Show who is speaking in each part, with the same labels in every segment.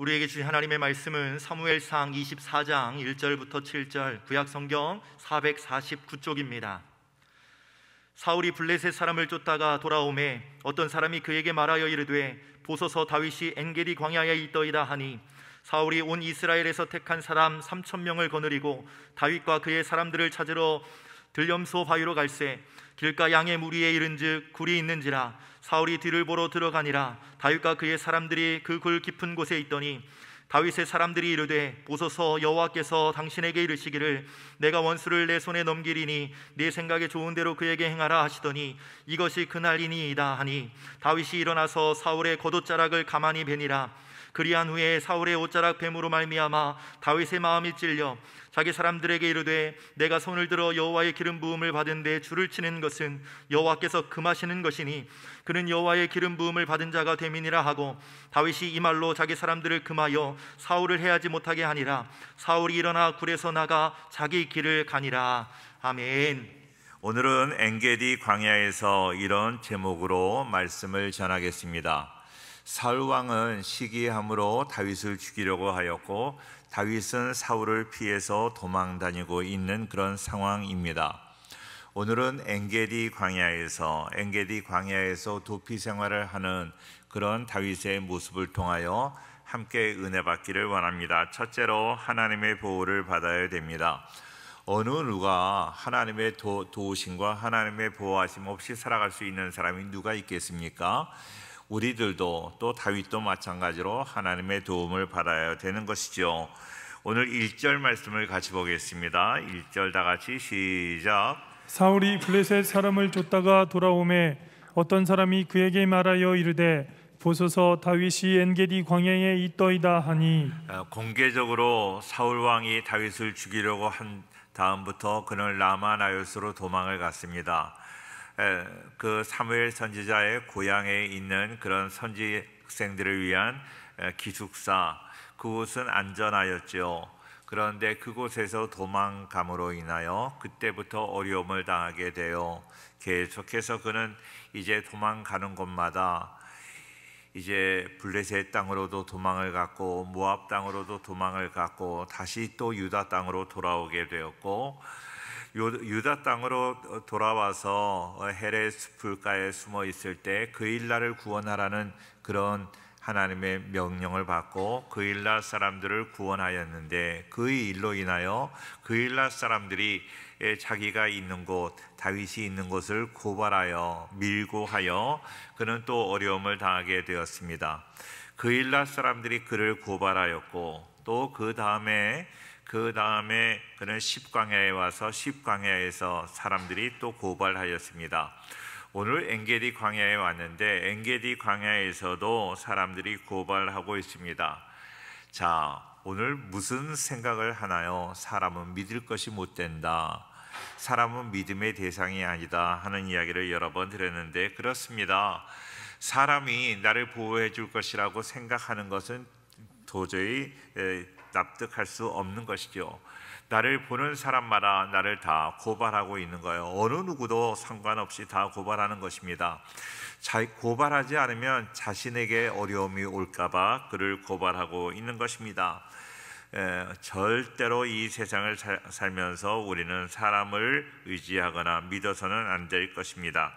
Speaker 1: 우리에게 주신 하나님의 말씀은 사무엘상 24장 1절부터 7절 구약 성경 449쪽입니다. 사울이 블레셋 사람을 쫓다가 돌아오매 어떤 사람이 그에게 말하여 이르되 보소서 다윗이 엔게디 광야에 있더이다 하니 사울이 온 이스라엘에서 택한 사람 3천 명을 거느리고 다윗과 그의 사람들을 찾으러 들염소 바위로 갈새 길가 양의 무리에 이른즉 굴이 있는지라 사울이 뒤를 보러 들어가니라 다윗과 그의 사람들이 그 굴 깊은 곳에 있더니 다윗의 사람들이 이르되 보소서 여호와께서 당신에게 이르시기를 내가 원수를 내 손에 넘기리니 네 생각에 좋은 대로 그에게 행하라 하시더니 이것이 그날이니이다 하니 다윗이 일어나서 사울의 겉옷자락을 가만히 베니라 그리한 후에 사울의 옷자락 뱀으로 말미암아 다윗의 마음이 찔려 자기 사람들에게 이르되 내가 손을 들어 여호와의 기름 부음을 받은 데 줄을 치는 것은 여호와께서 금하시는 것이니 그는 여호와의 기름 부음을 받은 자가 되민이라 하고 다윗이 이 말로 자기 사람들을 금하여 사울을 해하지 못하게 하니라 사울이 일어나 굴에서 나가 자기 길을 가니라 아멘.
Speaker 2: 오늘은 엔게디 광야에서 이런 제목으로 말씀을 전하겠습니다. 사울 왕은 시기함으로 다윗을 죽이려고 하였고 다윗은 사울을 피해서 도망 다니고 있는 그런 상황입니다. 오늘은 엥게디 광야에서 엥게디 광야에서 도피 생활을 하는 그런 다윗의 모습을 통하여 함께 은혜 받기를 원합니다. 첫째로 하나님의 보호를 받아야 됩니다. 어느 누가 하나님의 도, 도우심과 하나님의 보호하심 없이 살아갈 수 있는 사람이 누가 있겠습니까? 우리들도 또 다윗도 마찬가지로 하나님의 도움을 받아야 되는 것이죠. 오늘 1절 말씀을 같이 보겠습니다. 1절 다 같이 시작.
Speaker 3: 사울이 블레셋 사람을 쫓다가 돌아오매 어떤 사람이 그에게 말하여 이르되 보소서 다윗이 엔게디 광야에 있더이다 하니 어,
Speaker 2: 공개적으로 사울 왕이 다윗을 죽이려고 한 다음부터 그는 라마 나요스로 도망을 갔습니다. 그 사무엘 선지자의 고향에 있는 그런 선지 학생들을 위한 기숙사 그곳은 안전하였지요. 그런데 그곳에서 도망감으로 인하여 그때부터 어려움을 당하게 되어 계속해서 그는 이제 도망가는 곳마다 이제 블레셋 땅으로도 도망을 갔고 모압 땅으로도 도망을 갔고 다시 또 유다 땅으로 돌아오게 되었고 유다 땅으로 돌아와서 헤레스풀가에 숨어 있을 때 그일날을 구원하라는 그런 하나님의 명령을 받고 그일날 사람들을 구원하였는데 그 일로 인하여 그일날 사람들이 자기가 있는 곳 다윗이 있는 곳을 고발하여 밀고 하여 그는 또 어려움을 당하게 되었습니다. 그일날 사람들이 그를 고발하였고 또 그 다음에 그 다음에 그는 십광야에 와서 십광야에서 사람들이 또 고발하였습니다. 오늘 엔게디 광야에 왔는데 엔게디 광야에서도 사람들이 고발하고 있습니다. 자, 오늘 무슨 생각을 하나요? 사람은 믿을 것이 못 된다. 사람은 믿음의 대상이 아니다 하는 이야기를 여러 번 들었는데 그렇습니다. 사람이 나를 보호해 줄 것이라고 생각하는 것은 도저히 납득할 수 없는 것이죠. 나를 보는 사람마다 나를 다 고발하고 있는 거예요. 어느 누구도 상관없이 다 고발하는 것입니다. 고발하지 않으면 자신에게 어려움이 올까봐 그를 고발하고 있는 것입니다. 에, 절대로 이 세상을 살, 살면서 우리는 사람을 의지하거나 믿어서는 안 될 것입니다.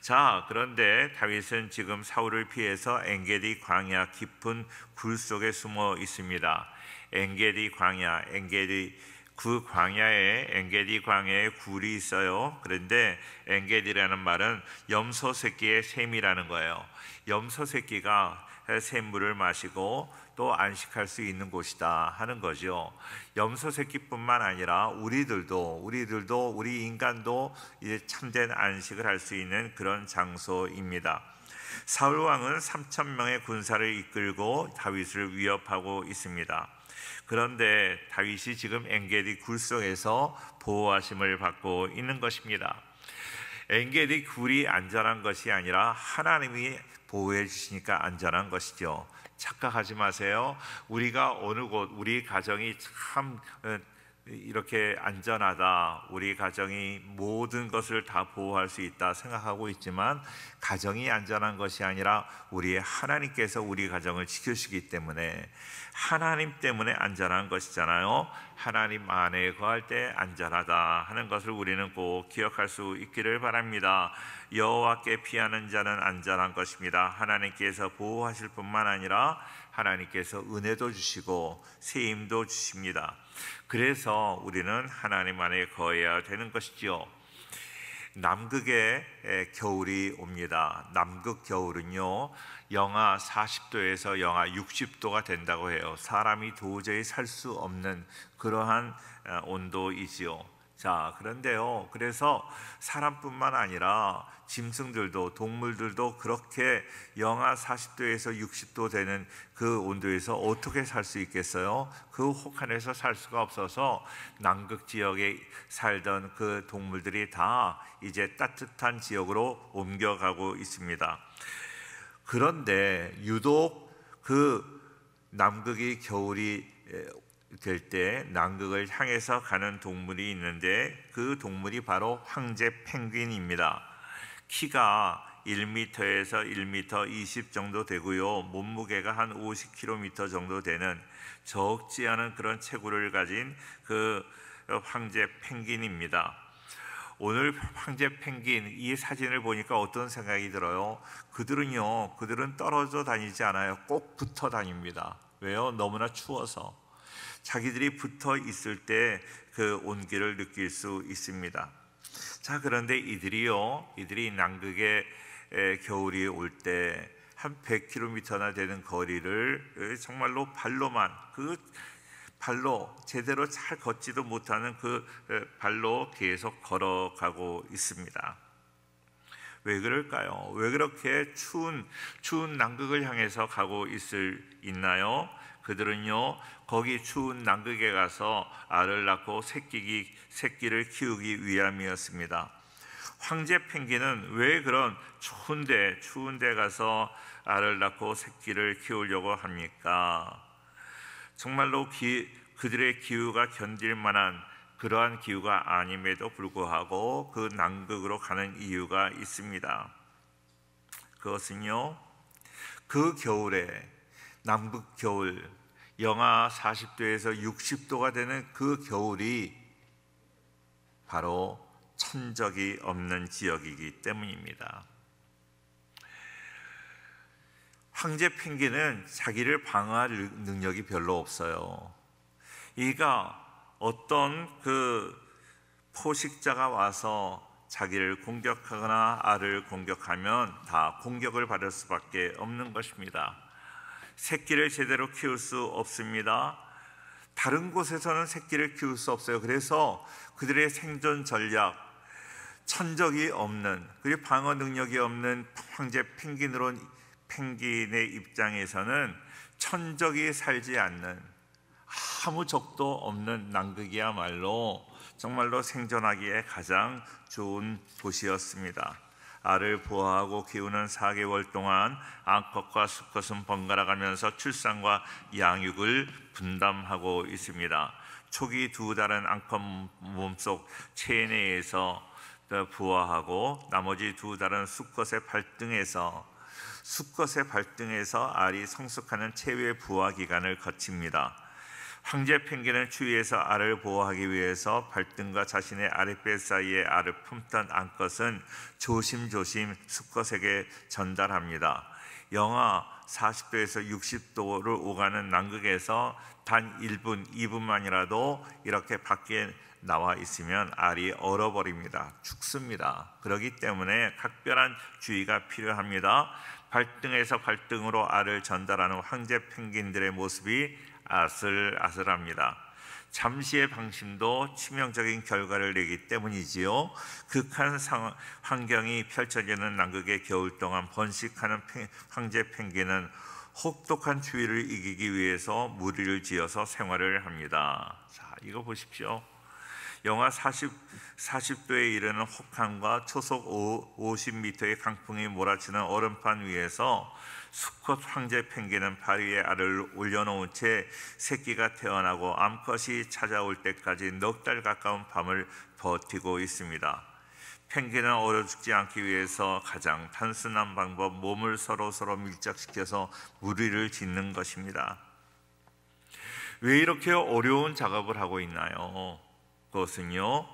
Speaker 2: 자, 그런데 다윗은 지금 사울을 피해서 엔게디 광야 깊은 굴 속에 숨어 있습니다. 엔게디 광야, 엔게디 그 광야에 엔게디 광야에 굴이 있어요. 그런데 엔게디라는 말은 염소 새끼의 샘이라는 거예요. 염소 새끼가 샘물을 마시고 또 안식할 수 있는 곳이다 하는 거죠. 염소 새끼뿐만 아니라 우리들도 우리들도 우리 인간도 이제 참된 안식을 할 수 있는 그런 장소입니다. 사울 왕은 3천 명의 군사를 이끌고 다윗을 위협하고 있습니다. 그런데 다윗이 지금 엔게디 굴 속에서 보호하심을 받고 있는 것입니다. 엔게디 굴이 안전한 것이 아니라 하나님이 보호해 주시니까 안전한 것이죠. 착각하지 마세요. 우리가 어느 곳, 우리 가정이 참 어, 이렇게 안전하다, 우리 가정이 모든 것을 다 보호할 수 있다 생각하고 있지만 가정이 안전한 것이 아니라 우리의 하나님께서 우리 가정을 지켜주시기 때문에 하나님 때문에 안전한 것이잖아요. 하나님 안에 거할 때 안전하다 하는 것을 우리는 꼭 기억할 수 있기를 바랍니다. 여호와께 피하는 자는 안전한 것입니다. 하나님께서 보호하실 뿐만 아니라 하나님께서 은혜도 주시고 세임도 주십니다. 그래서 우리는 하나님 안에 거해야 되는 것이지요. 남극의 겨울이 옵니다. 남극 겨울은요, 영하 40도에서 영하 60도가 된다고 해요. 사람이 도저히 살 수 없는 그러한 어, 온도이지요. 자, 그런데요. 그래서 사람뿐만 아니라 짐승들도 동물들도 그렇게 영하 40도에서 60도 되는 그 온도에서 어떻게 살 수 있겠어요? 그 혹한에서 살 수가 없어서 남극 지역에 살던 그 동물들이 다 이제 따뜻한 지역으로 옮겨가고 있습니다. 그런데 유독 그 남극이 겨울이 될 때 남극을 향해서 가는 동물이 있는데 그 동물이 바로 황제 펭귄입니다. 키가 1m에서 1m 20 정도 되고요. 몸무게가 한 50kg 정도 되는 적지 않은 그런 체구를 가진 그 황제 펭귄입니다. 오늘 황제 펭귄 이 사진을 보니까 어떤 생각이 들어요? 그들은요, 그들은 떨어져 다니지 않아요. 꼭 붙어 다닙니다. 왜요? 너무나 추워서. 자기들이 붙어 있을 때 그 온기를 느낄 수 있습니다. 자, 그런데 이들이요, 이들이 남극에 겨울이 올 때 한 100km나 되는 거리를 정말로 발로만 그 발로 제대로 잘 걷지도 못하는 그 발로 계속 걸어가고 있습니다. 왜 그럴까요? 왜 그렇게 추운 추운 남극을 향해서 가고 있을 있나요? 그들은요 거기 추운 남극에 가서 알을 낳고 새끼기, 새끼를 키우기 위함이었습니다. 황제 펭귄은 왜 그런 추운데 추운데 가서 알을 낳고 새끼를 키우려고 합니까? 정말로 기, 그들의 기후가 견딜 만한 그러한 기후가 아님에도 불구하고 그 남극으로 가는 이유가 있습니다. 그것은요, 그 겨울에 남극 겨울 영하 40도에서 60도가 되는 그 겨울이 바로 천적이 없는 지역이기 때문입니다. 황제 펭귄은 자기를 방어할 능력이 별로 없어요. 이가 어떤 그 포식자가 와서 자기를 공격하거나 알을 공격하면 다 공격을 받을 수밖에 없는 것입니다. 새끼를 제대로 키울 수 없습니다. 다른 곳에서는 새끼를 키울 수 없어요. 그래서 그들의 생존 전략, 천적이 없는, 그리고 방어 능력이 없는 황제 펭귄으로는 펭귄의 입장에서는 천적이 살지 않는 아무 적도 없는 남극이야말로 정말로 생존하기에 가장 좋은 곳이었습니다. 알을 보호하고 키우는 4개월 동안 암컷과 수컷은 번갈아 가면서 출산과 양육을 분담하고 있습니다. 초기 두 달은 암컷 몸속 체내에서 부화하고 나머지 두 달은 수컷의 발등에서 수컷의 발등에서 알이 성숙하는 체외 부화 기간을 거칩니다. 황제 펭귄은 추위에서 알을 보호하기 위해서 발등과 자신의 아랫배 사이에 알을 품던 암컷은 조심조심 수컷에게 전달합니다. 영하 40도에서 60도를 오가는남극에서단 1분, 2분만이라도 이렇게 밖에 나와 있으면 알이 얼어버립니다. 죽습니다. 그렇기 때문에 각별한 주의가 필요합니다. 갈등에서갈등으로 알을 전달하는 황제 펭귄들의 모습이 아슬아슬합니다. 잠시의 방심도 치명적인 결과를 내기 때문이지요. 극한 상, 환경이 펼쳐지는 남극의 겨울 동안 번식하는 펭, 황제 펭귄은 혹독한 추위를 이기기 위해서 무리를 지어서 생활을 합니다. 자, 이거 보십시오. 영하 40, 40도에 이르는 혹한과 초속 50m의 강풍이 몰아치는 얼음판 위에서 수컷 황제 펭귄은 파 위에 알을 올려놓은 채 새끼가 태어나고 암컷이 찾아올 때까지 넉 달 가까운 밤을 버티고 있습니다. 펭귄은 얼어 죽지 않기 위해서 가장 단순한 방법 몸을 서로 서로 밀착시켜서 무리를 짓는 것입니다. 왜 이렇게 어려운 작업을 하고 있나요? 것은요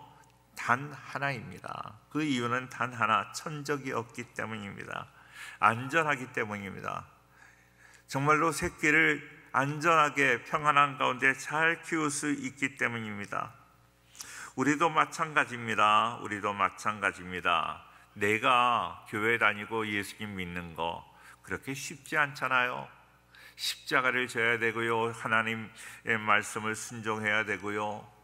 Speaker 2: 단 하나입니다. 그 이유는 단 하나 천적이 없기 때문입니다. 안전하기 때문입니다. 정말로 새끼를 안전하게 평안한 가운데 잘 키울 수 있기 때문입니다. 우리도 마찬가지입니다. 우리도 마찬가지입니다. 내가 교회 다니고 예수님 믿는 거 그렇게 쉽지 않잖아요. 십자가를 져야 되고요. 하나님의 말씀을 순종해야 되고요.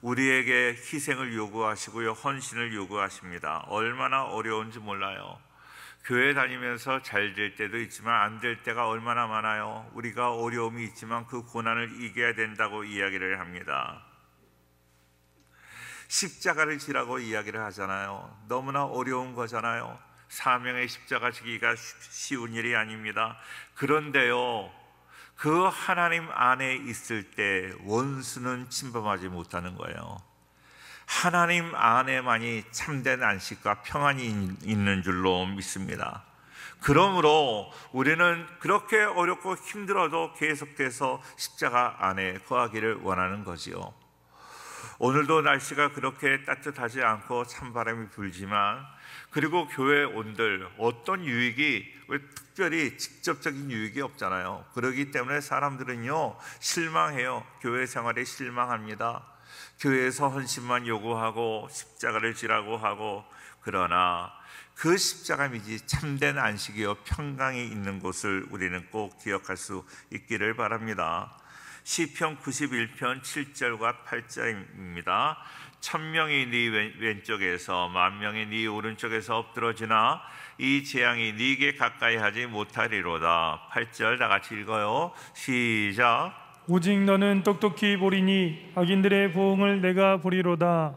Speaker 2: 우리에게 희생을 요구하시고요, 헌신을 요구하십니다. 얼마나 어려운지 몰라요. 교회 다니면서 잘 될 때도 있지만 안 될 때가 얼마나 많아요. 우리가 어려움이 있지만 그 고난을 이겨야 된다고 이야기를 합니다. 십자가를 지라고 이야기를 하잖아요. 너무나 어려운 거잖아요. 사명의 십자가 지기가 쉬운 일이 아닙니다. 그런데요, 그 하나님 안에 있을 때 원수는 침범하지 못하는 거예요. 하나님 안에만이 참된 안식과 평안이 있는 줄로 믿습니다. 그러므로 우리는 그렇게 어렵고 힘들어도 계속해서 십자가 안에 거하기를 원하는 거지요. 오늘도 날씨가 그렇게 따뜻하지 않고 찬바람이 불지만 그리고 교회 온들 어떤 유익이 특별히 직접적인 유익이 없잖아요. 그러기 때문에 사람들은요 실망해요. 교회 생활에 실망합니다. 교회에서 헌신만 요구하고 십자가를 지라고 하고 그러나 그 십자가 미지 참된 안식이요 평강이 있는 곳을 우리는 꼭 기억할 수 있기를 바랍니다. 시편 91편 7절과 8절입니다. 천명이 네 왼쪽에서 만명이 네 오른쪽에서 엎드러지나 이 재앙이 네게 가까이 하지 못하리로다 8절 다 같이 읽어요 시작
Speaker 3: 오직 너는 똑똑히 보리니 악인들의 보응을 내가 보리로다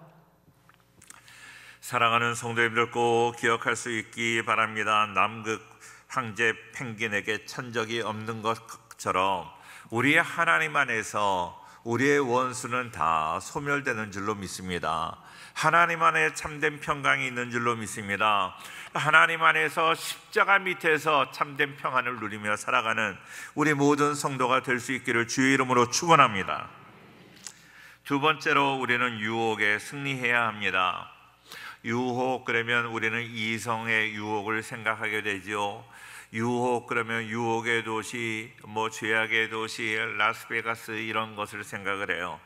Speaker 2: 사랑하는 성도님들 꼭 기억할 수 있기 바랍니다 남극 황제 펭귄에게 천적이 없는 것처럼 우리의 하나님 안에서 우리의 원수는 다 소멸되는 줄로 믿습니다. 하나님 안에 참된 평강이 있는 줄로 믿습니다. 하나님 안에서 십자가 밑에서 참된 평안을 누리며 살아가는 우리 모든 성도가 될 수 있기를 주의 이름으로 축원합니다. 두 번째로 우리는 유혹에 승리해야 합니다. 유혹 그러면 우리는 이성의 유혹을 생각하게 되지요. 유혹 그러면 유혹의 도시, 뭐 죄악의 도시, 라스베가스 이런 것을 생각을 해요.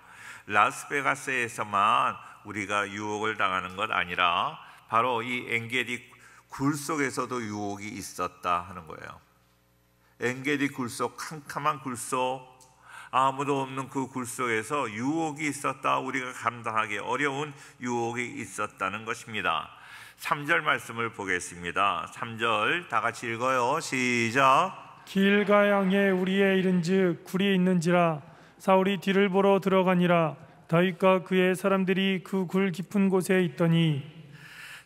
Speaker 2: 라스베가스에서만 우리가 유혹을 당하는 것 아니라 바로 이 엔게디 굴 속에서도 유혹이 있었다 하는 거예요. 엔게디 굴속 캄캄한 굴속 아무도 없는 그 굴속에서 유혹이 있었다 우리가 감당하기 어려운 유혹이 있었다는 것입니다. 3절 말씀을 보겠습니다. 3절 다 같이 읽어요.
Speaker 3: 시작. 길가 향해 우리의 이른즉 굴이 있는지라 사울이 뒤를 보러 들어가니라 다윗과 그의 사람들이 그 굴 깊은 곳에 있더니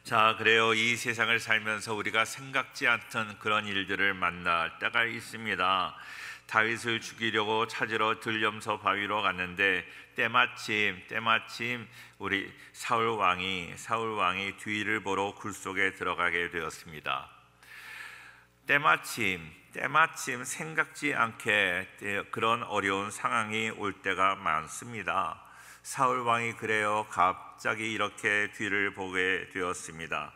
Speaker 2: 자, 그래요. 이 세상을 살면서 우리가 생각지 않던 그런 일들을 만날 때가 있습니다. 다윗을 죽이려고 찾으러 들염서 바위로 갔는데 때마침 때마침 우리 사울 왕이 사울 왕이 뒤를 보러 굴 속에 들어가게 되었습니다. 때마침 때마침 생각지 않게 그런 어려운 상황이 올 때가 많습니다. 사울 왕이 그래요 갑자기 이렇게 뒤를 보게 되었습니다.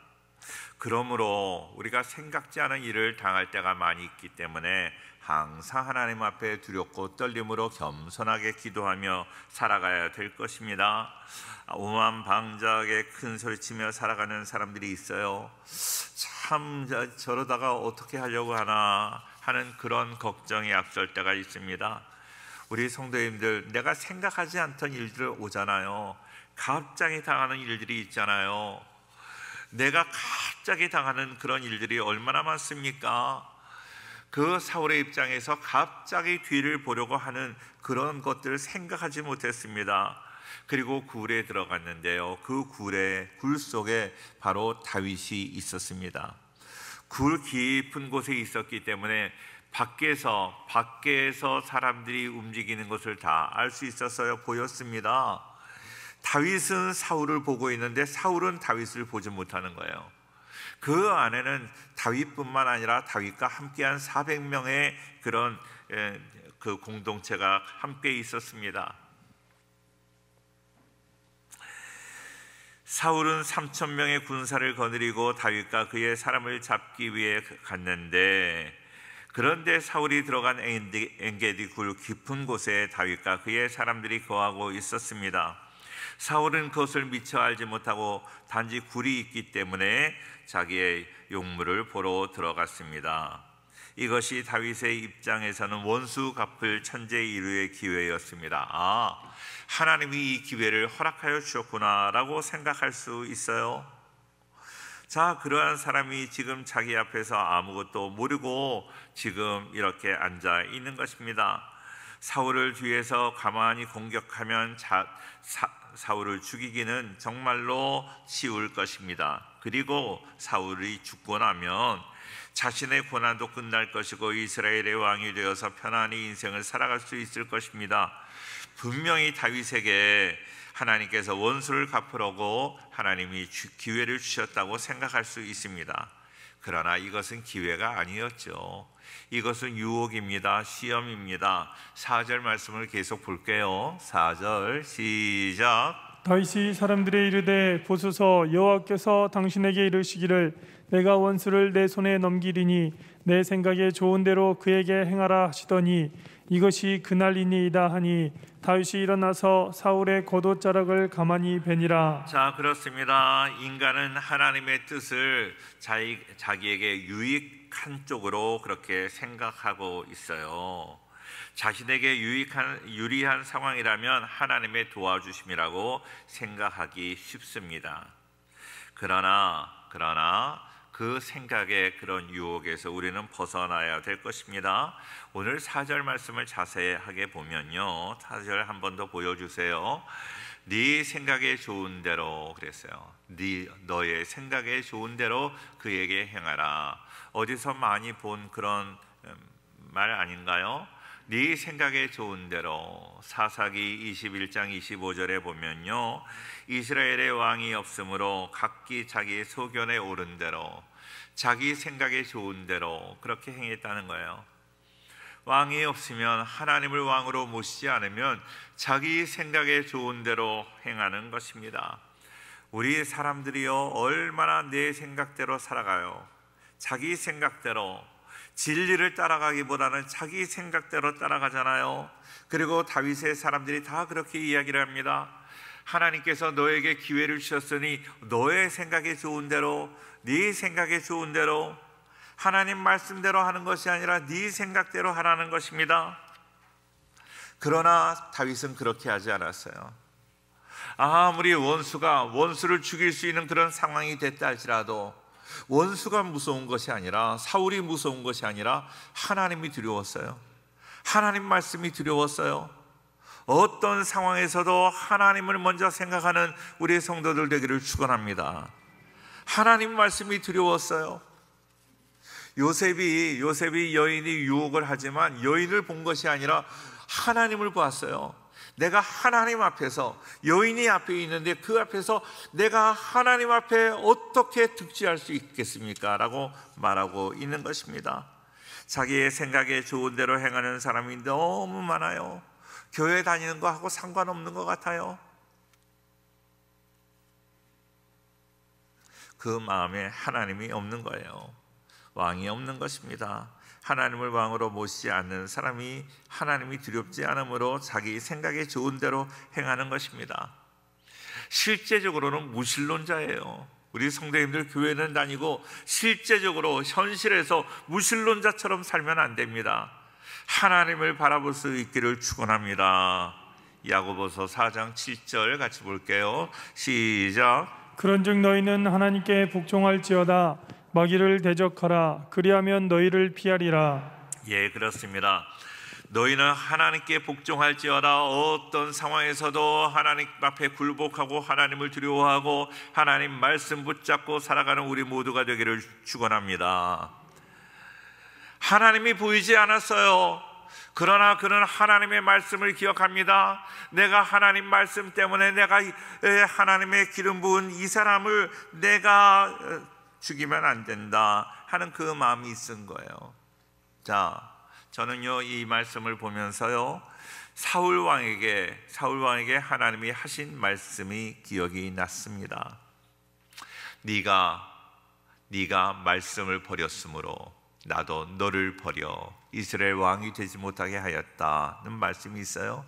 Speaker 2: 그러므로 우리가 생각지 않은 일을 당할 때가 많이 있기 때문에 항상 하나님 앞에 두렵고 떨림으로 겸손하게 기도하며 살아가야 될 것입니다. 오만 아, 방자하게 큰 소리치며 살아가는 사람들이 있어요. 참 저러다가 어떻게 하려고 하나 하는 그런 걱정이 앞설 때가 있습니다. 우리 성도님들 내가 생각하지 않던 일들 오잖아요. 갑자기 당하는 일들이 있잖아요. 내가 갑자기 당하는 그런 일들이 얼마나 많습니까? 그 사울의 입장에서 갑자기 뒤를 보려고 하는 그런 것들을 생각하지 못했습니다. 그리고 굴에 들어갔는데요. 그 굴에 굴 속에 바로 다윗이 있었습니다. 굴 깊은 곳에 있었기 때문에 밖에서 밖에서 사람들이 움직이는 것을 다 알 수 있었어요. 보였습니다. 다윗은 사울을 보고 있는데 사울은 다윗을 보지 못하는 거예요. 그 안에는 다윗뿐만 아니라 다윗과 함께한 400명의 그런 예, 그 공동체가 함께 있었습니다. 사울은 3천 명의 군사를 거느리고 다윗과 그의 사람을 잡기 위해 갔는데 그런데 사울이 들어간 엔게디 굴 깊은 곳에 다윗과 그의 사람들이 거하고 있었습니다. 사울은 그것을 미처 알지 못하고 단지 굴이 있기 때문에 자기의 용물을 보러 들어갔습니다. 이것이 다윗의 입장에서는 원수 갚을 천재 이루의 기회였습니다. 아, 하나님이 이 기회를 허락하여 주셨구나라고 생각할 수 있어요. 자, 그러한 사람이 지금 자기 앞에서 아무것도 모르고 지금 이렇게 앉아 있는 것입니다. 사울을 뒤에서 가만히 공격하면 자, 사, 사울을 죽이기는 정말로 쉬울 것입니다. 그리고 사울이 죽고 나면 자신의 고난도 끝날 것이고 이스라엘의 왕이 되어서 편안히 인생을 살아갈 수 있을 것입니다. 분명히 다윗에게 하나님께서 원수를 갚으라고 하나님이 기회를 주셨다고 생각할 수 있습니다. 그러나 이것은 기회가 아니었죠. 이것은 유혹입니다. 시험입니다. 4절 말씀을 계속 볼게요. 4절 시작.
Speaker 3: 다윗이 사람들의 이르되 보소서 여호와께서 당신에게 이르시기를 내가 원수를 내 손에 넘기리니 내 생각에 좋은 대로 그에게 행하라 하시더니 이것이 그날이니이다 하니 다윗이 일어나서 사울의 겉옷 자락을 가만히 베니라.
Speaker 2: 자 그렇습니다. 인간은 하나님의 뜻을 자기, 자기에게 유익 유익한 쪽으로 그렇게 생각하고 있어요. 자신에게 유익한 유리한 상황이라면 하나님의 도와주심이라고 생각하기 쉽습니다. 그러나 그러나 그 생각의 그런 유혹에서 우리는 벗어나야 될 것입니다. 오늘 4절 말씀을 자세하게 보면요. 4절 한번 더 보여주세요. 네 생각에 좋은 대로 그랬어요. 네 너의 생각에 좋은 대로 그에게 행하라. 어디서 많이 본 그런 음, 말 아닌가요? 네 생각에 좋은 대로 사사기 21장 25절에 보면요 이스라엘의 왕이 없으므로 각기 자기 소견에 오른 대로 자기 생각에 좋은 대로 그렇게 행했다는 거예요 왕이 없으면 하나님을 왕으로 모시지 않으면 자기 생각에 좋은 대로 행하는 것입니다 우리 사람들이요 얼마나 내 생각대로 살아가요 자기 생각대로 진리를 따라가기보다는 자기 생각대로 따라가잖아요. 그리고 다윗의 사람들이 다 그렇게 이야기를 합니다. 하나님께서 너에게 기회를 주셨으니 너의 생각이 좋은 대로 네 생각이 좋은 대로 하나님 말씀대로 하는 것이 아니라 네 생각대로 하라는 것입니다. 그러나 다윗은 그렇게 하지 않았어요. 아무리 원수가 원수를 죽일 수 있는 그런 상황이 됐다 할지라도 원수가 무서운 것이 아니라 사울이 무서운 것이 아니라 하나님이 두려웠어요. 하나님 말씀이 두려웠어요. 어떤 상황에서도 하나님을 먼저 생각하는 우리의 성도들 되기를 축원합니다. 하나님 말씀이 두려웠어요. 요셉이 요셉이 여인이 유혹을 하지만 여인을 본 것이 아니라 하나님을 보았어요. 내가 하나님 앞에서 여인이 앞에 있는데 그 앞에서 내가 하나님 앞에 어떻게 득지할 수 있겠습니까? 라고 말하고 있는 것입니다. 자기의 생각에 좋은 대로 행하는 사람이 너무 많아요. 교회 다니는 거하고 상관없는 것 같아요. 그 마음에 하나님이 없는 거예요. 왕이 없는 것입니다. 하나님을 왕으로 모시지 않는 사람이 하나님이 두렵지 않으므로 자기 생각에 좋은 대로 행하는 것입니다. 실제적으로는 무신론자예요. 우리 성도님들 교회는 다니고 실제적으로 현실에서 무신론자처럼 살면 안 됩니다. 하나님을 바라볼 수 있기를 축원합니다. 야고보서 4장 7절 같이 볼게요. 시작.
Speaker 3: 그런즉 너희는 하나님께 복종할지어다 마귀를 대적하라 그리하면 너희를 피하리라
Speaker 2: 예 그렇습니다 너희는 하나님께 복종할지어다 어떤 상황에서도 하나님 앞에 굴복하고 하나님을 두려워하고 하나님 말씀 붙잡고 살아가는 우리 모두가 되기를 축원합니다. 하나님이 보이지 않았어요. 그러나 그는 하나님의 말씀을 기억합니다. 내가 하나님 말씀 때문에 내가 하나님의 기름 부은 이 사람을 내가 죽이면 안 된다 하는 그 마음이 있은 거예요. 자, 저는요 이 말씀을 보면서요 사울 왕에게 사울 왕에게 하나님이 하신 말씀이 기억이 났습니다. 네가 네가 말씀을 버렸으므로 나도 너를 버려 이스라엘 왕이 되지 못하게 하였다는 말씀이 있어요.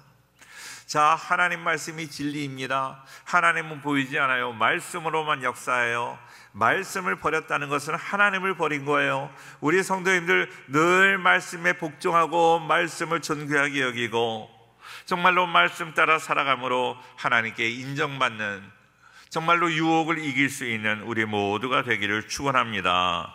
Speaker 2: 자, 하나님 말씀이 진리입니다. 하나님은 보이지 않아요. 말씀으로만 역사해요. 말씀을 버렸다는 것은 하나님을 버린 거예요. 우리 성도님들 늘 말씀에 복종하고 말씀을 존귀하게 여기고 정말로 말씀 따라 살아감으로 하나님께 인정받는 정말로 유혹을 이길 수 있는 우리 모두가 되기를 축원합니다.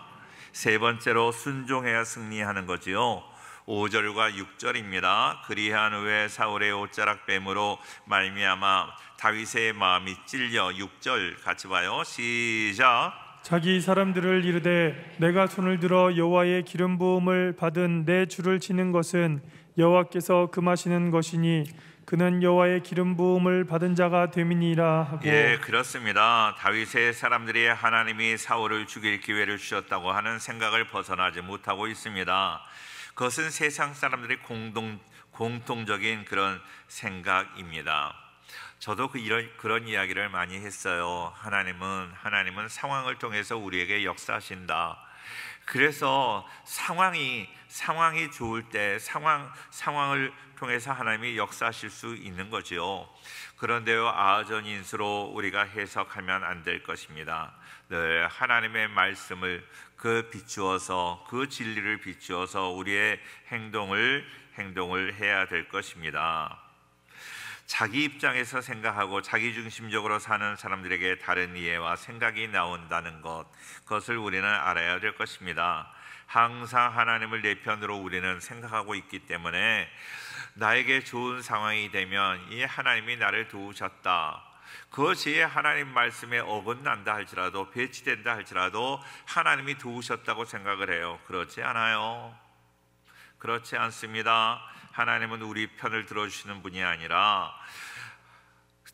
Speaker 2: 세 번째로 순종해야 승리하는 거지요. 5절과 6절입니다. 그리한 후에 사울의 옷자락 뱀으로 말미암아 다윗의 마음이 찔려 6절 같이 봐요. 시작.
Speaker 3: 자기 사람들을 이르되 내가 손을 들어 여호와의 기름 부음을 받은 내 주를 치는 것은 여호와께서 금하시는 것이니 그는 여호와의 기름 부음을 받은 자가 됨이라 하고 예
Speaker 2: 그렇습니다 다윗의 사람들이 하나님이 사울을 죽일 기회를 주셨다고 하는 생각을 벗어나지 못하고 있습니다 그것은 세상 사람들의 공동 공통적인 그런 생각입니다. 저도 그 이런 그런 이야기를 많이 했어요. 하나님은 하나님은 상황을 통해서 우리에게 역사하신다. 그래서 상황이 상황이 좋을 때 상황 상황을 통해서 하나님이 역사하실 수 있는 거지요. 그런데요 아전인수로 우리가 해석하면 안 될 것입니다. 늘 하나님의 말씀을 그 비추어서 그 진리를 비추어서 우리의 행동을 행동을 해야 될 것입니다. 자기 입장에서 생각하고 자기중심적으로 사는 사람들에게 다른 이해와 생각이 나온다는 것 그것을 우리는 알아야 될 것입니다. 항상 하나님을 내 편으로 우리는 생각하고 있기 때문에 나에게 좋은 상황이 되면 이 하나님이 나를 도우셨다. 그것이 하나님 말씀에 어긋난다 할지라도 배치된다 할지라도 하나님이 도우셨다고 생각을 해요. 그렇지 않아요. 그렇지 않습니다. 하나님은 우리 편을 들어주시는 분이 아니라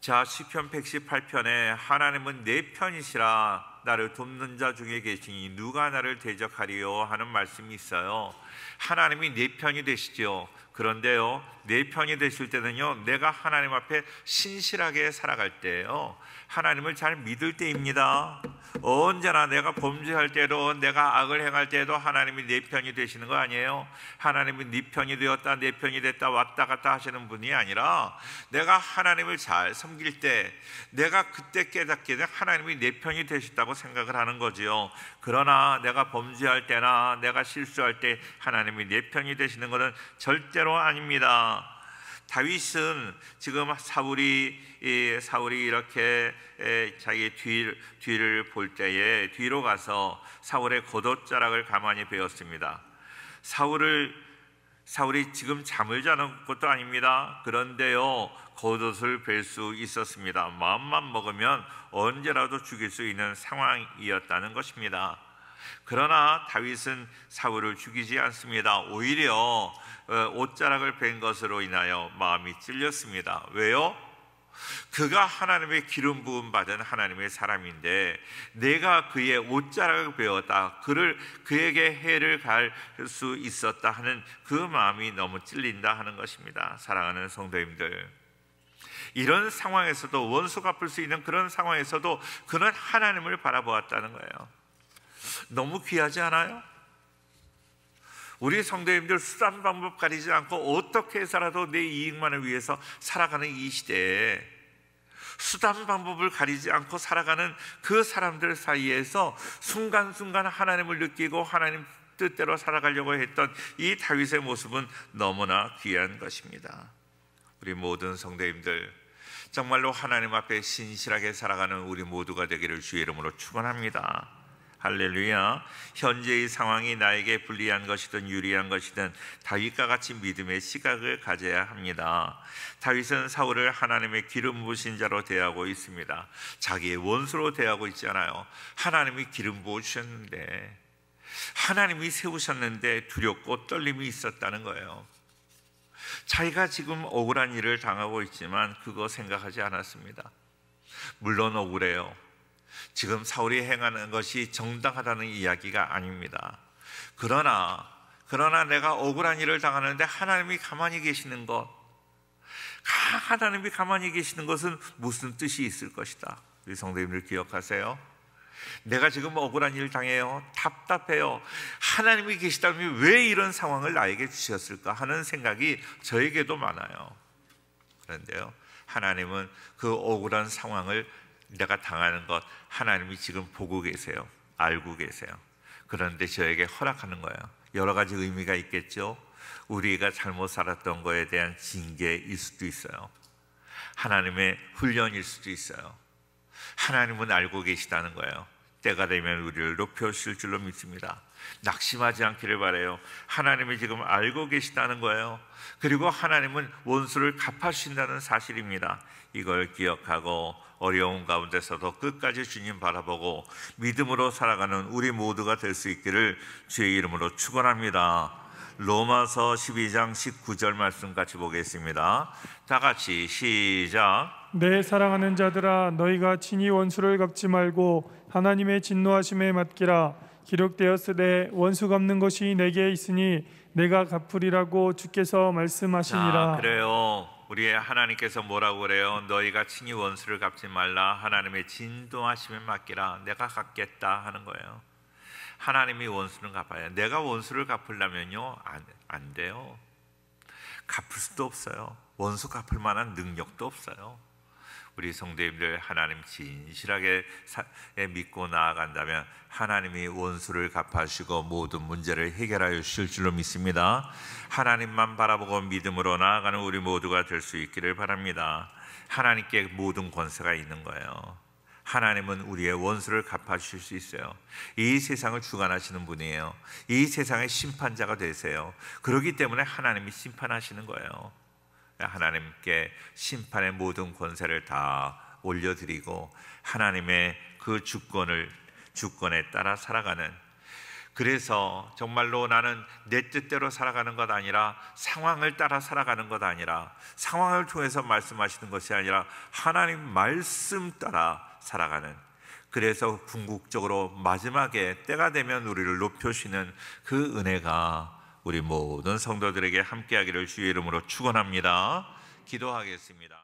Speaker 2: 자 시편 118편에 하나님은 내 편이시라 나를 돕는 자 중에 계시니 누가 나를 대적하리요 하는 말씀이 있어요. 하나님이 내 편이 되시죠. 그런데요, 내 편이 되실 때는요, 내가 하나님 앞에 신실하게 살아갈 때예요. 하나님을 잘 믿을 때입니다. 언제나 내가 범죄할 때도 내가 악을 행할 때도 하나님이 내 편이 되시는 거 아니에요. 하나님이 네 편이 되었다 내 편이 됐다 왔다 갔다 하시는 분이 아니라 내가 하나님을 잘 섬길 때 내가 그때 깨닫게 되 하나님이 내 편이 되셨다고 생각을 하는 거지요. 그러나 내가 범죄할 때나 내가 실수할 때 하나님이 내 편이 되시는 것은 절대로 아닙니다. 다윗은 지금 사울이 사울이 이렇게 자기 뒤 뒤를 볼 때에 뒤로 가서 사울의 겉옷자락을 가만히 베었습니다. 사울을 사울이 지금 잠을 자는 것도 아닙니다. 그런데요, 겉옷을 뵐 수 있었습니다. 마음만 먹으면 언제라도 죽일 수 있는 상황이었다는 것입니다. 그러나 다윗은 사울을 죽이지 않습니다. 오히려 어, 옷자락을 뺀 것으로 인하여 마음이 찔렸습니다. 왜요? 그가 하나님의 기름 부음 받은 하나님의 사람인데 내가 그의 옷자락을 베었다. 그를 그에게 해를 갈 수 있었다 하는 그 마음이 너무 찔린다 하는 것입니다. 사랑하는 성도님들. 이런 상황에서도 원수 갚을 수 있는 그런 상황에서도 그는 하나님을 바라보았다는 거예요. 너무 귀하지 않아요? 우리 성도님들 수단 방법 가리지 않고 어떻게 살아도내 이익만을 위해서 살아가는 이 시대에 수단 방법을 가리지 않고 살아가는 그 사람들 사이에서 순간순간 하나님을 느끼고 하나님 뜻대로 살아가려고 했던 이 다윗의 모습은 너무나 귀한 것입니다. 우리 모든 성도님들 정말로 하나님 앞에 신실하게 살아가는 우리 모두가 되기를 주의 이름으로 축원합니다. 할렐루야. 현재의 상황이 나에게 불리한 것이든 유리한 것이든 다윗과 같이 믿음의 시각을 가져야 합니다. 다윗은 사울을 하나님의 기름 부신 자로 대하고 있습니다. 자기의 원수로 대하고 있잖아요. 하나님이 기름 부으셨는데 하나님이 세우셨는데 두렵고 떨림이 있었다는 거예요. 자기가 지금 억울한 일을 당하고 있지만 그거 생각하지 않았습니다. 물론 억울해요. 지금 사울이 행하는 것이 정당하다는 이야기가 아닙니다. 그러나 그러나 내가 억울한 일을 당하는데 하나님이 가만히 계시는 것, 하나님이 가만히 계시는 것은 무슨 뜻이 있을 것이다. 우리 성도님들 기억하세요. 내가 지금 억울한 일을 당해요. 답답해요. 하나님이 계시다면 왜 이런 상황을 나에게 주셨을까 하는 생각이 저에게도 많아요. 그런데요. 하나님은 그 억울한 상황을 내가 당하는 것 하나님이 지금 보고 계세요. 알고 계세요. 그런데 저에게 허락하는 거예요. 여러 가지 의미가 있겠죠. 우리가 잘못 살았던 거에 대한 징계일 수도 있어요. 하나님의 훈련일 수도 있어요. 하나님은 알고 계시다는 거예요. 때가 되면 우리를 높여주실 줄로 믿습니다. 낙심하지 않기를 바래요. 하나님이 지금 알고 계시다는 거예요. 그리고 하나님은 원수를 갚아주신다는 사실입니다. 이걸 기억하고 어려운 가운데서도 끝까지 주님 바라보고 믿음으로 살아가는 우리 모두가 될 수 있기를 주의 이름으로 축원합니다. 로마서 12장 19절 말씀 같이 보겠습니다. 다 같이 시작.
Speaker 3: 내 사랑하는 자들아 너희가 친히 원수를 갚지 말고 하나님의 진노하심에 맡기라. 기록되었으되 원수 갚는 것이 내게 있으니 내가 갚으리라고 주께서 말씀하시니라. 자,
Speaker 2: 그래요. 우리의 하나님께서 뭐라고 그래요? 너희가 친히 원수를 갚지 말라 하나님의 진동하심에 맡기라 내가 갚겠다 하는 거예요. 하나님이 원수는 갚아요. 내가 원수를 갚으려면요 안, 안 돼요. 갚을 수도 없어요. 원수 갚을 만한 능력도 없어요. 우리 성도님들 하나님 진실하게 믿고 나아간다면 하나님이 원수를 갚아주시고 모든 문제를 해결하여 주실 줄로 믿습니다. 하나님만 바라보고 믿음으로 나아가는 우리 모두가 될 수 있기를 바랍니다. 하나님께 모든 권세가 있는 거예요. 하나님은 우리의 원수를 갚아주실 수 있어요. 이 세상을 주관하시는 분이에요. 이 세상의 심판자가 되세요. 그러기 때문에 하나님이 심판하시는 거예요. 하나님께 심판의 모든 권세를 다 올려드리고 하나님의 그 주권을 주권에 따라 살아가는 그래서 정말로 나는 내 뜻대로 살아가는 것 아니라 상황을 따라 살아가는 것 아니라 상황을 통해서 말씀하시는 것이 아니라 하나님 말씀 따라 살아가는 그래서 궁극적으로 마지막에 때가 되면 우리를 높여시는 그 은혜가 우리 모든 성도들에게 함께하기를 주의 이름으로 축원합니다. 기도하겠습니다.